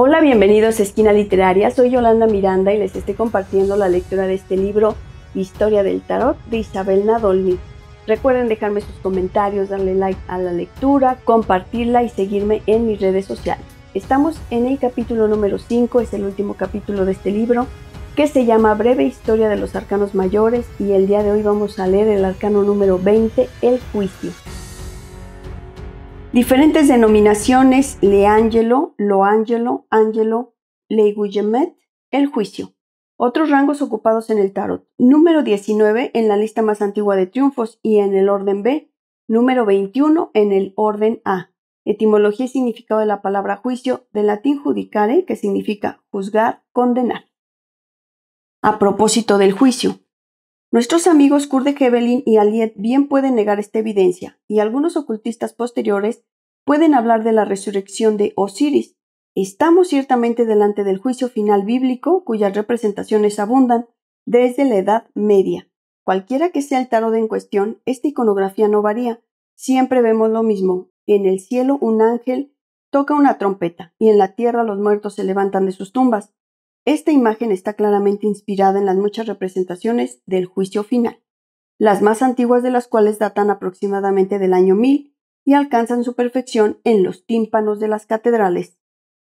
Hola, bienvenidos a Esquina Literaria. Soy Yolanda Miranda y les estoy compartiendo la lectura de este libro, Historia del Tarot, de Isabel Nadolny. Recuerden dejarme sus comentarios, darle like a la lectura, compartirla y seguirme en mis redes sociales. Estamos en el capítulo número 5, es el último capítulo de este libro, que se llama Breve Historia de los Arcanos Mayores y el día de hoy vamos a leer el arcano número 20, el juicio. Diferentes denominaciones, Le Angelo, Lo Angelo, guillemet el juicio. Otros rangos ocupados en el tarot. Número 19 en la lista más antigua de triunfos y en el orden B. Número 21 en el orden A. Etimología y significado de la palabra juicio, del latín judicare, que significa juzgar, condenar. A propósito del juicio, Nuestros amigos Kurde Hevelin y Aliet bien pueden negar esta evidencia, y algunos ocultistas posteriores pueden hablar de la resurrección de Osiris. Estamos ciertamente delante del juicio final bíblico cuyas representaciones abundan desde la Edad Media. Cualquiera que sea el tarot en cuestión, esta iconografía no varía. Siempre vemos lo mismo. En el cielo un ángel toca una trompeta y en la tierra los muertos se levantan de sus tumbas. Esta imagen está claramente inspirada en las muchas representaciones del juicio final, las más antiguas de las cuales datan aproximadamente del año 1000 y alcanzan su perfección en los tímpanos de las catedrales.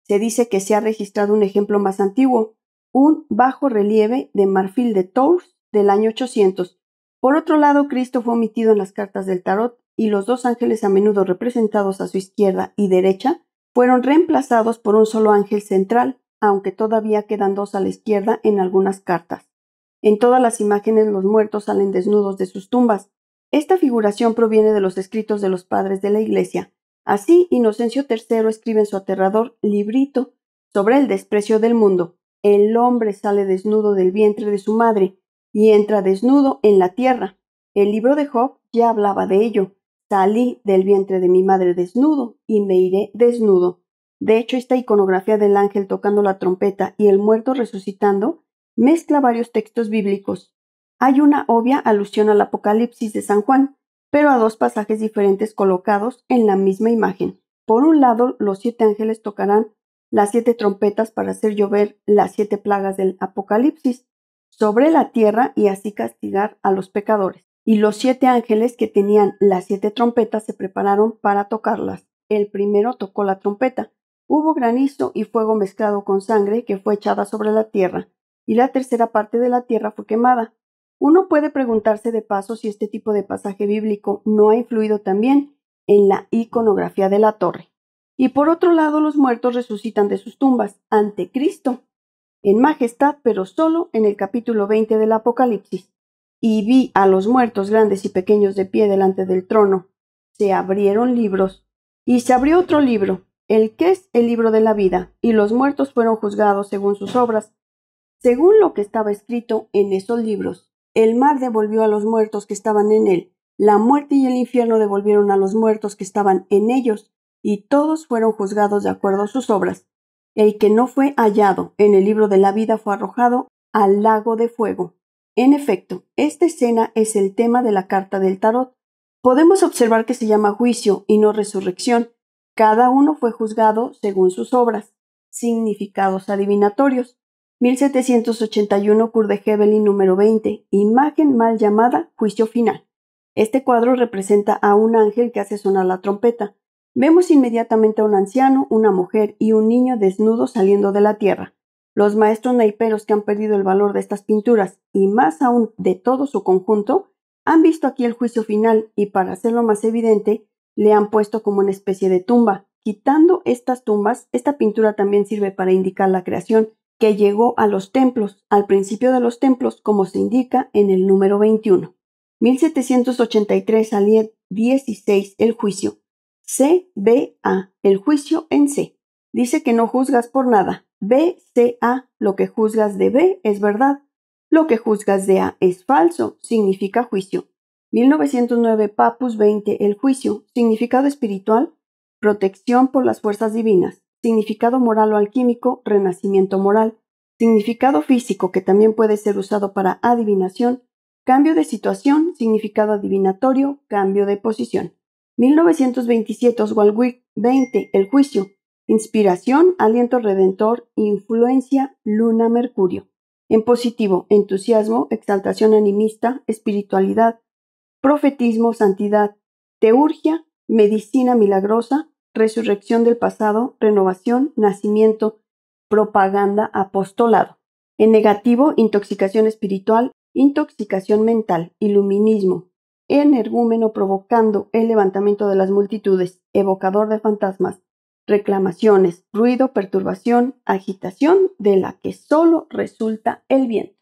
Se dice que se ha registrado un ejemplo más antiguo, un bajo relieve de marfil de Tours del año 800. Por otro lado, Cristo fue omitido en las cartas del tarot y los dos ángeles a menudo representados a su izquierda y derecha fueron reemplazados por un solo ángel central aunque todavía quedan dos a la izquierda en algunas cartas. En todas las imágenes los muertos salen desnudos de sus tumbas. Esta figuración proviene de los escritos de los padres de la Iglesia. Así, Inocencio III escribe en su aterrador librito sobre el desprecio del mundo. El hombre sale desnudo del vientre de su madre y entra desnudo en la tierra. El libro de Job ya hablaba de ello. Salí del vientre de mi madre desnudo y me iré desnudo. De hecho, esta iconografía del ángel tocando la trompeta y el muerto resucitando mezcla varios textos bíblicos. Hay una obvia alusión al Apocalipsis de San Juan, pero a dos pasajes diferentes colocados en la misma imagen. Por un lado, los siete ángeles tocarán las siete trompetas para hacer llover las siete plagas del Apocalipsis sobre la tierra y así castigar a los pecadores. Y los siete ángeles que tenían las siete trompetas se prepararon para tocarlas. El primero tocó la trompeta, Hubo granizo y fuego mezclado con sangre que fue echada sobre la tierra, y la tercera parte de la tierra fue quemada. Uno puede preguntarse de paso si este tipo de pasaje bíblico no ha influido también en la iconografía de la torre. Y por otro lado, los muertos resucitan de sus tumbas ante Cristo, en majestad, pero solo en el capítulo 20 del Apocalipsis. Y vi a los muertos grandes y pequeños de pie delante del trono. Se abrieron libros, y se abrió otro libro, el que es el libro de la vida, y los muertos fueron juzgados según sus obras, según lo que estaba escrito en esos libros. El mar devolvió a los muertos que estaban en él, la muerte y el infierno devolvieron a los muertos que estaban en ellos, y todos fueron juzgados de acuerdo a sus obras. El que no fue hallado en el libro de la vida fue arrojado al lago de fuego. En efecto, esta escena es el tema de la carta del tarot. Podemos observar que se llama juicio y no resurrección, cada uno fue juzgado según sus obras, significados adivinatorios. 1781 Cur de número 20, imagen mal llamada juicio final. Este cuadro representa a un ángel que hace sonar la trompeta. Vemos inmediatamente a un anciano, una mujer y un niño desnudo saliendo de la tierra. Los maestros naiperos que han perdido el valor de estas pinturas, y más aún de todo su conjunto, han visto aquí el juicio final y, para hacerlo más evidente, le han puesto como una especie de tumba. Quitando estas tumbas, esta pintura también sirve para indicar la creación que llegó a los templos, al principio de los templos, como se indica en el número 21. 1783 al 16 el juicio. A el juicio en C. Dice que no juzgas por nada. B C A lo que juzgas de B es verdad. Lo que juzgas de A es falso, significa juicio. 1909 Papus 20 El juicio, significado espiritual, protección por las fuerzas divinas, significado moral o alquímico, renacimiento moral, significado físico que también puede ser usado para adivinación, cambio de situación, significado adivinatorio, cambio de posición. 1927 Oswald 20 El juicio, inspiración, aliento redentor, influencia, luna, mercurio. En positivo, entusiasmo, exaltación animista, espiritualidad, profetismo, santidad, teurgia, medicina milagrosa, resurrección del pasado, renovación, nacimiento, propaganda, apostolado. En negativo, intoxicación espiritual, intoxicación mental, iluminismo, energúmeno provocando el levantamiento de las multitudes, evocador de fantasmas, reclamaciones, ruido, perturbación, agitación de la que solo resulta el viento.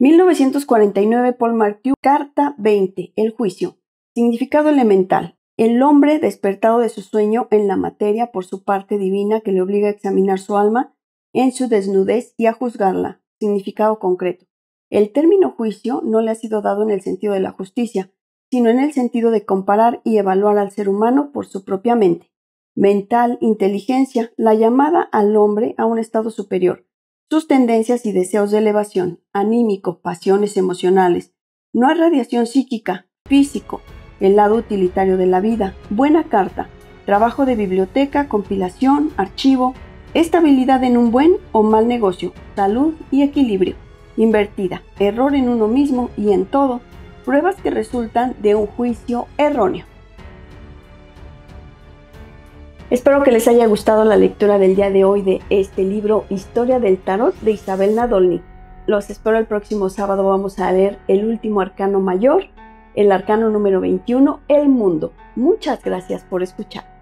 1949 Paul Martiou, Carta 20, El Juicio. Significado elemental. El hombre despertado de su sueño en la materia por su parte divina que le obliga a examinar su alma en su desnudez y a juzgarla. Significado concreto. El término juicio no le ha sido dado en el sentido de la justicia, sino en el sentido de comparar y evaluar al ser humano por su propia mente, mental, inteligencia, la llamada al hombre a un estado superior, sus tendencias y deseos de elevación, anímico, pasiones emocionales. No hay radiación psíquica, físico, el lado utilitario de la vida, buena carta, trabajo de biblioteca, compilación, archivo, estabilidad en un buen o mal negocio, salud y equilibrio, invertida, error en uno mismo y en todo, pruebas que resultan de un juicio erróneo. Espero que les haya gustado la lectura del día de hoy de este libro Historia del Tarot de Isabel Nadolny. Los espero el próximo sábado. Vamos a leer el último arcano mayor, el arcano número 21, el mundo. Muchas gracias por escuchar.